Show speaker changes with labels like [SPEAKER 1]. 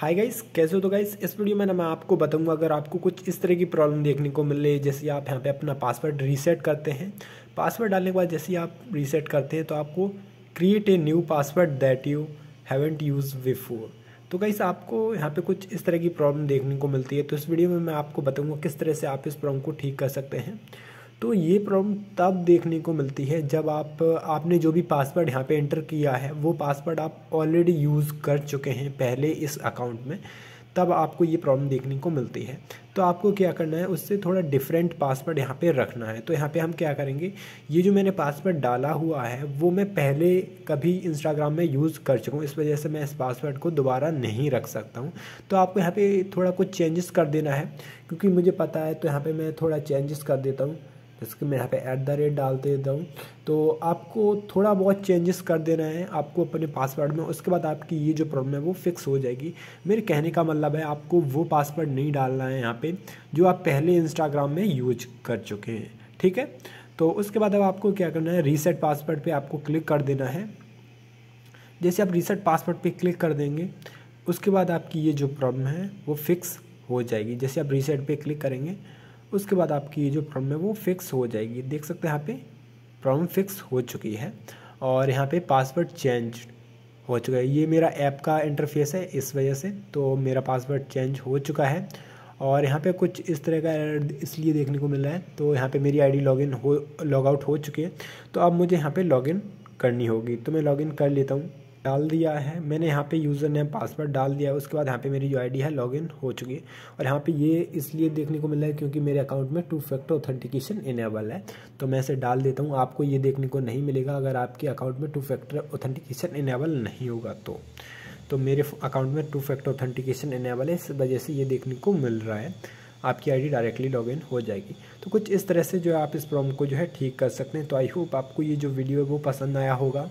[SPEAKER 1] hi guys कैसे हो तो गाइस इस वीडियो में ना मैं आपको बताऊंगा अगर आपको कुछ इस तरह की प्रॉब्लम देखने को मिल रही है जैसे आप यहाँ पे अपना पासवर्ड रीसेट करते हैं पासवर्ड डालने के बाद जैसे आप रीसेट करते हैं तो आपको create a new password that you haven't use before तो गाइस आपको यहाँ पे कुछ इस तरह की प्रॉब्लम देखने को मिलती है तो इस वीडियो में मैं आपको बताऊँगा किस तरह से आप इस प्रॉब्लम को ठीक कर सकते हैं तो ये प्रॉब्लम तब देखने को मिलती है जब आप आपने जो भी पासवर्ड यहाँ पे एंटर किया है वो पासवर्ड आप ऑलरेडी यूज़ कर चुके हैं पहले इस अकाउंट में तब आपको ये प्रॉब्लम देखने को मिलती है तो आपको क्या करना है उससे थोड़ा डिफरेंट पासवर्ड यहाँ पे रखना है तो यहाँ पे हम क्या करेंगे ये जो मैंने पासवर्ड डाला हुआ है वो मैं पहले कभी इंस्टाग्राम में यूज़ कर चुका हूँ इस वजह से मैं इस पासवर्ड को दोबारा नहीं रख सकता हूँ तो आपको यहाँ पर थोड़ा कुछ चेंजेस कर देना है क्योंकि मुझे पता है तो यहाँ पर मैं थोड़ा चेंजेस कर देता हूँ जैसे कि मैं यहाँ पे ऐट द रेट डाल देता हूँ तो आपको थोड़ा बहुत चेंजेस कर देना है आपको अपने पासवर्ड में उसके बाद आपकी ये जो प्रॉब्लम है वो फिक्स हो जाएगी मेरे कहने का मतलब है आपको वो पासवर्ड नहीं डालना है यहाँ पे जो आप पहले इंस्टाग्राम में यूज कर चुके हैं ठीक है तो उसके बाद अब आपको क्या करना है रीसेट पासवर्ड पर आपको क्लिक कर देना है जैसे आप रीसेट पासवर्ड पर क्लिक कर देंगे उसके बाद आपकी ये जो प्रॉब्लम है वो फिक्स हो जाएगी जैसे आप रीसेट पे क्लिक करेंगे उसके बाद आपकी ये जो प्रॉब्लम है वो फिक्स हो जाएगी देख सकते हैं यहाँ पे प्रॉब्लम फिक्स हो चुकी है और यहाँ पे पासवर्ड चेंज हो चुका है ये मेरा ऐप का इंटरफेस है इस वजह से तो मेरा पासवर्ड चेंज हो चुका है और यहाँ पे कुछ इस तरह का एरर इसलिए देखने को मिल रहा है तो यहाँ पे मेरी आईडी लॉगिन हो लॉग आउट हो चुकी है तो अब मुझे यहाँ पे लॉगिन करनी होगी तो मैं लॉगिन कर लेता हूँ डाल दिया है मैंने यहाँ पे यूज़र नेम पासवर्ड डाल दिया है उसके बाद यहाँ पे मेरी जो आईडी है लॉगिन हो चुकी है और यहाँ पे ये इसलिए देखने को मिल रहा है क्योंकि मेरे अकाउंट में टू फैक्टर ऑथेंटिकेशन इनेबल है तो मैं इसे डाल देता हूँ आपको ये देखने को नहीं मिलेगा अगर आपके अकाउंट में टू फैक्टर ऑथेंटिकेशन इनेबल नहीं होगा तो तो मेरे अकाउंट में टू फैक्टर ऑथेंटिकेशन इनेबल है इस वजह से ये देखने को मिल रहा है आपकी आईडी डायरेक्टली लॉगिन हो जाएगी तो कुछ इस तरह से जो है आप इस प्रॉब्लम को जो है ठीक कर सकते हैं तो आई होप आपको ये जो वीडियो है वो पसंद आया होगा